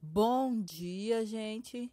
Bom dia, gente.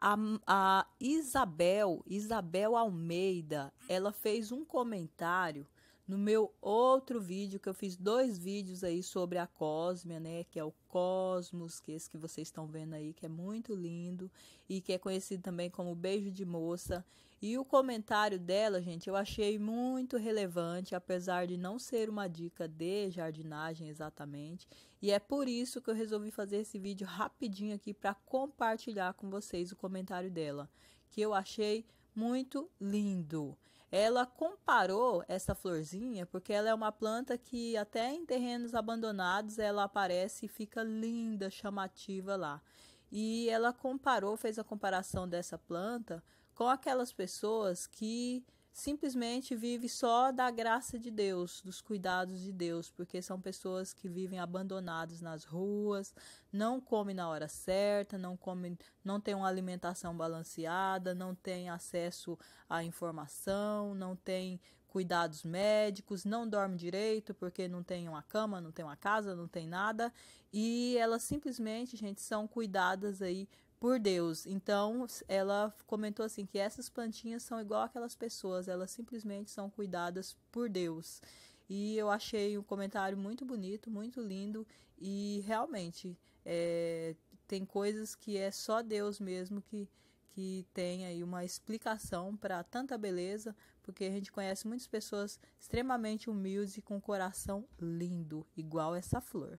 A, a Isabel, Isabel Almeida, ela fez um comentário no meu outro vídeo, que eu fiz dois vídeos aí sobre a Cosmia, né? Que é o Cosmos, que é esse que vocês estão vendo aí, que é muito lindo e que é conhecido também como Beijo de Moça. E o comentário dela, gente, eu achei muito relevante, apesar de não ser uma dica de jardinagem exatamente. E é por isso que eu resolvi fazer esse vídeo rapidinho aqui para compartilhar com vocês o comentário dela, que eu achei muito lindo. Ela comparou essa florzinha porque ela é uma planta que até em terrenos abandonados ela aparece e fica linda, chamativa lá. E ela comparou, fez a comparação dessa planta com aquelas pessoas que simplesmente vive só da graça de Deus, dos cuidados de Deus, porque são pessoas que vivem abandonadas nas ruas, não comem na hora certa, não comem, não tem uma alimentação balanceada, não tem acesso à informação, não tem cuidados médicos, não dorme direito porque não tem uma cama, não tem uma casa, não tem nada, e elas simplesmente, gente, são cuidadas aí por Deus. Então, ela comentou assim que essas plantinhas são igual aquelas pessoas, elas simplesmente são cuidadas por Deus. E eu achei um comentário muito bonito, muito lindo e realmente é, tem coisas que é só Deus mesmo que que tem aí uma explicação para tanta beleza, porque a gente conhece muitas pessoas extremamente humildes e com um coração lindo, igual essa flor.